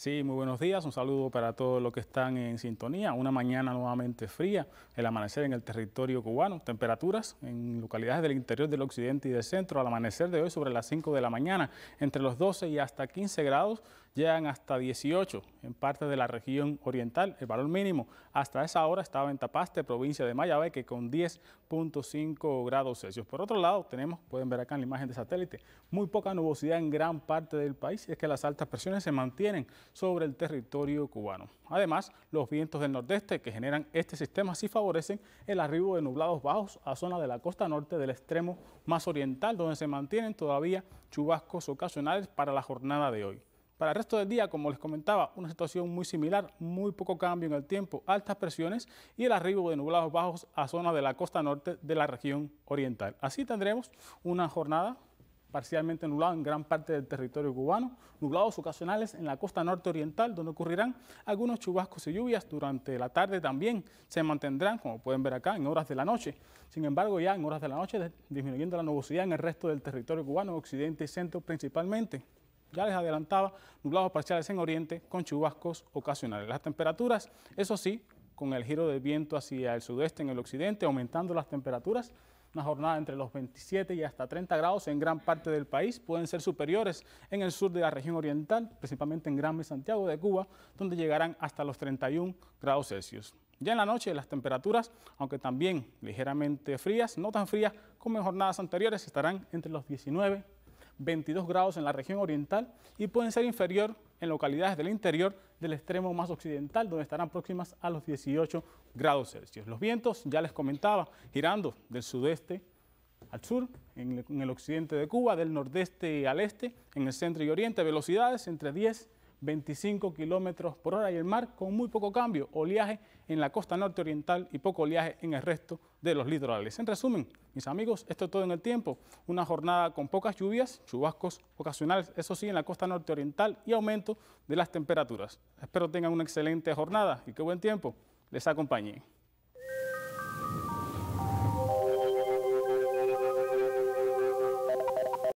Sí, muy buenos días. Un saludo para todos los que están en sintonía. Una mañana nuevamente fría, el amanecer en el territorio cubano. Temperaturas en localidades del interior del occidente y del centro al amanecer de hoy sobre las 5 de la mañana, entre los 12 y hasta 15 grados, llegan hasta 18 en parte de la región oriental. El valor mínimo hasta esa hora estaba en Tapaste, provincia de Mayabeque, con 10.5 grados Celsius. Por otro lado, tenemos, pueden ver acá en la imagen de satélite, muy poca nubosidad en gran parte del país. y Es que las altas presiones se mantienen sobre el territorio cubano. Además, los vientos del nordeste que generan este sistema sí favorecen el arribo de nublados bajos a zona de la costa norte del extremo más oriental, donde se mantienen todavía chubascos ocasionales para la jornada de hoy. Para el resto del día, como les comentaba, una situación muy similar, muy poco cambio en el tiempo, altas presiones y el arribo de nublados bajos a zona de la costa norte de la región oriental. Así tendremos una jornada parcialmente nublado en gran parte del territorio cubano, nublados ocasionales en la costa norte oriental, donde ocurrirán algunos chubascos y lluvias durante la tarde también se mantendrán, como pueden ver acá, en horas de la noche. Sin embargo, ya en horas de la noche disminuyendo la nubosidad en el resto del territorio cubano, occidente y centro principalmente. Ya les adelantaba, nublados parciales en oriente con chubascos ocasionales. Las temperaturas, eso sí, con el giro del viento hacia el sudeste en el occidente, aumentando las temperaturas una jornada entre los 27 y hasta 30 grados en gran parte del país, pueden ser superiores en el sur de la región oriental, principalmente en Gran y Santiago de Cuba, donde llegarán hasta los 31 grados Celsius. Ya en la noche las temperaturas, aunque también ligeramente frías, no tan frías como en jornadas anteriores, estarán entre los 19 22 grados en la región oriental y pueden ser inferior en localidades del interior del extremo más occidental, donde estarán próximas a los 18 grados Celsius. Los vientos, ya les comentaba, girando del sudeste al sur, en el, occidente de Cuba, del nordeste al este, en el centro y oriente, velocidades entre 10 y 25 kilómetros por hora y el mar con muy poco cambio, oleaje en la costa norte oriental y poco oleaje en el resto de los litorales. En resumen, mis amigos, esto es todo en el tiempo. Una jornada con pocas lluvias, chubascos ocasionales, eso sí, en la costa norte oriental y aumento de las temperaturas. Espero tengan una excelente jornada y que buen tiempo les acompañe.